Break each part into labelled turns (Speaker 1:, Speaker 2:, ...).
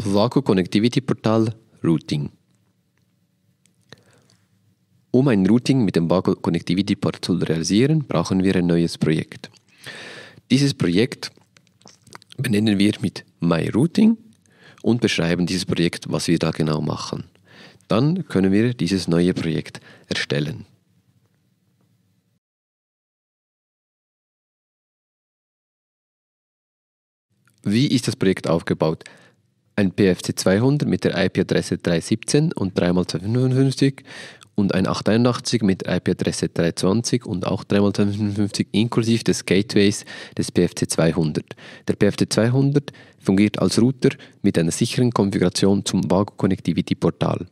Speaker 1: Vaku Connectivity Portal Routing. Um ein Routing mit dem Vaku Connectivity Portal zu realisieren, brauchen wir ein neues Projekt. Dieses Projekt benennen wir mit MyRouting und beschreiben dieses Projekt, was wir da genau machen.
Speaker 2: Dann können wir dieses neue Projekt erstellen. Wie ist das Projekt aufgebaut? ein PFC 200 mit der IP-Adresse 317
Speaker 1: und 3x255 und ein 881 mit IP-Adresse 320 und auch 3x255 inklusive des Gateways des PFC 200. Der PFC
Speaker 2: 200 fungiert als Router mit einer sicheren Konfiguration zum Vago Connectivity Portal.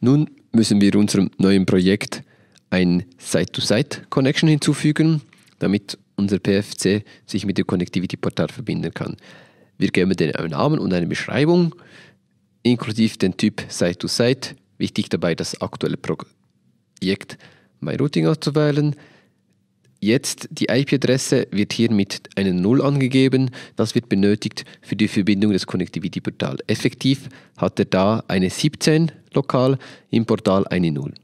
Speaker 2: Nun müssen wir unserem neuen Projekt ein side to side connection hinzufügen,
Speaker 1: damit unser PFC sich mit dem Connectivity-Portal verbinden kann. Wir geben den einen Namen und eine Beschreibung, inklusive den Typ Site-to-Site. -Site. Wichtig dabei, das aktuelle Projekt MyRouting auszuwählen. Jetzt die IP-Adresse wird hier mit einer 0 angegeben. Das wird benötigt für die
Speaker 2: Verbindung des Connectivity-Portals. Effektiv hat er da eine 17 lokal, im Portal eine 0.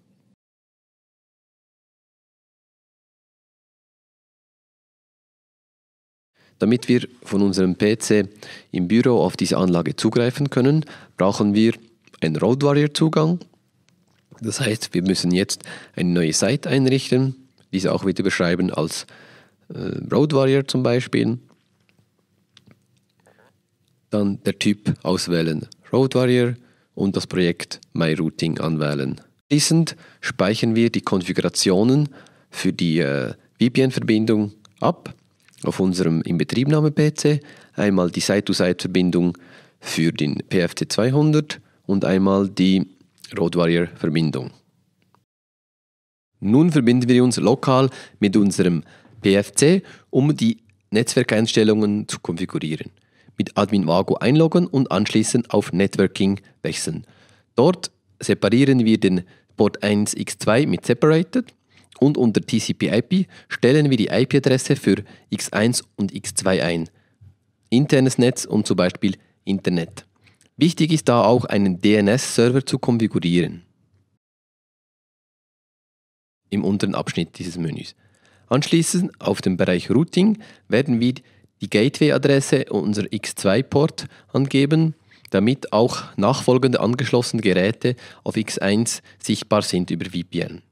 Speaker 2: Damit wir von unserem PC im
Speaker 1: Büro auf diese Anlage zugreifen können, brauchen wir einen Road Warrior Zugang. Das heißt, wir müssen jetzt eine neue Site einrichten, diese auch wieder beschreiben als äh, Road Warrior zum Beispiel. Dann der Typ auswählen Road Warrior und das Projekt My anwählen. Anschließend speichern wir die Konfigurationen für die äh, VPN-Verbindung ab auf unserem Inbetriebnahme-PC einmal die Side-to-Side-Verbindung für den PFT 200 und einmal die roadwire Verbindung. Nun verbinden wir uns lokal mit unserem PFC, um die Netzwerkeinstellungen zu konfigurieren. Mit Admin Mago einloggen und anschließend auf Networking wechseln. Dort separieren wir den Port 1x2 mit Separated und unter TCP/IP stellen wir die IP-Adresse für X1 und X2 ein. Internes Netz und zum Beispiel Internet. Wichtig ist da auch einen DNS-Server zu konfigurieren. Im unteren Abschnitt dieses Menüs. Anschließend auf dem Bereich Routing werden wir die Gateway-Adresse und unser X2-Port angeben, damit auch nachfolgende angeschlossene Geräte auf X1 sichtbar sind über VPN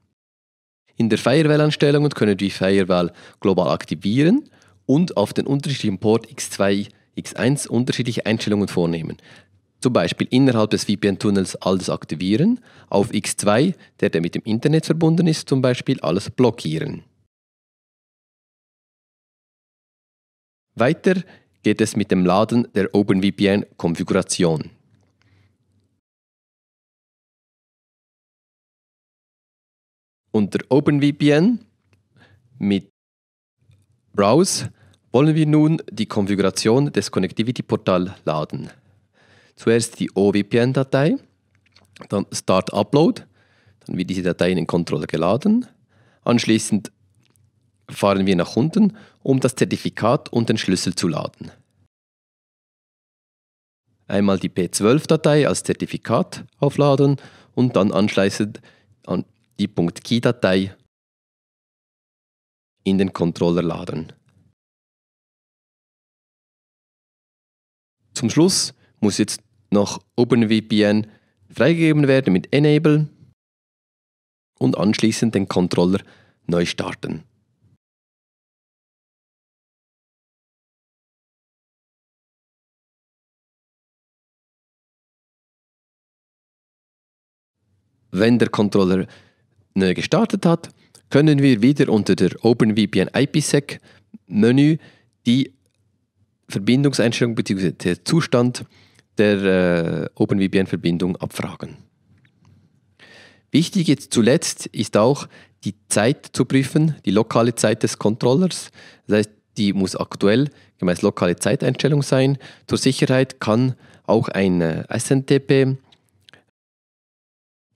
Speaker 1: in der firewall anstellung und können die Firewall global aktivieren und auf den unterschiedlichen Port X2, X1 unterschiedliche Einstellungen vornehmen. Zum Beispiel innerhalb des VPN-Tunnels alles aktivieren, auf X2, der, der mit dem Internet verbunden ist, zum Beispiel alles blockieren.
Speaker 2: Weiter geht es mit dem Laden der OpenVPN-Konfiguration. Unter OpenVPN mit
Speaker 1: Browse wollen wir nun die Konfiguration des connectivity Portal laden. Zuerst die OVPN-Datei, dann Start Upload, dann wird diese Datei in den Controller geladen. Anschließend fahren wir nach unten, um das Zertifikat und den Schlüssel zu laden. Einmal die P12-Datei als Zertifikat aufladen und dann
Speaker 2: anschließend, an, die .ki-Datei in den Controller laden. Zum Schluss muss jetzt noch OpenVPN freigegeben werden mit Enable und anschließend den Controller neu starten. Wenn der Controller neu gestartet hat, können wir wieder unter der OpenVPN
Speaker 1: IPsec Menü die Verbindungseinstellung bzw. den Zustand der äh, OpenVPN-Verbindung abfragen. Wichtig jetzt zuletzt ist auch die Zeit zu prüfen, die lokale Zeit des Controllers. Das heißt, die muss aktuell gemäß lokale Zeiteinstellung sein. Zur Sicherheit kann auch ein äh, SNTP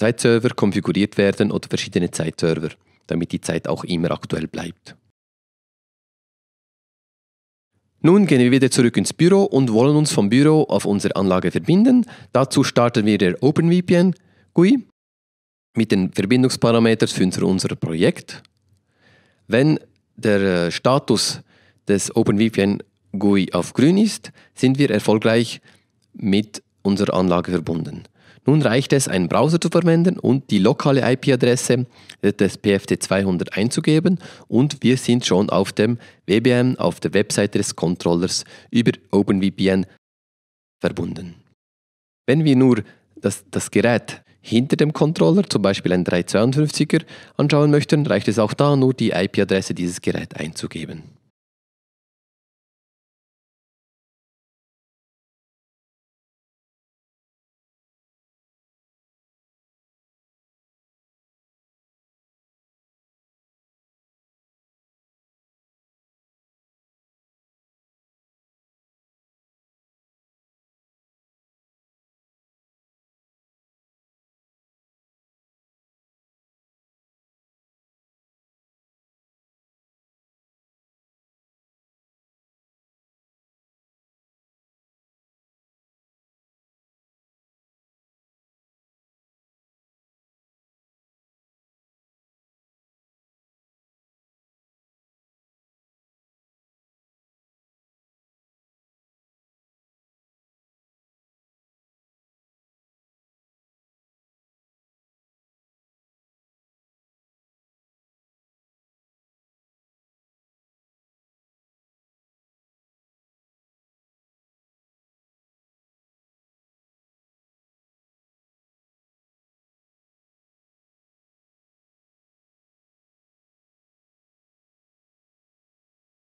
Speaker 1: Zeitserver konfiguriert werden oder verschiedene Zeitserver, damit die Zeit auch immer aktuell bleibt. Nun gehen wir wieder zurück ins Büro und wollen uns vom Büro auf unsere Anlage verbinden. Dazu starten wir der OpenVPN GUI mit den Verbindungsparametern für unser Projekt. Wenn der äh, Status des OpenVPN GUI auf grün ist, sind wir erfolgreich mit unserer Anlage verbunden. Nun reicht es, einen Browser zu verwenden und die lokale IP-Adresse des PFT200 einzugeben und wir sind schon auf dem WBM, auf der Webseite des Controllers über OpenVPN verbunden. Wenn wir nur das, das Gerät hinter dem Controller,
Speaker 2: zum Beispiel ein 352er, anschauen möchten, reicht es auch da nur die IP-Adresse dieses Geräts einzugeben.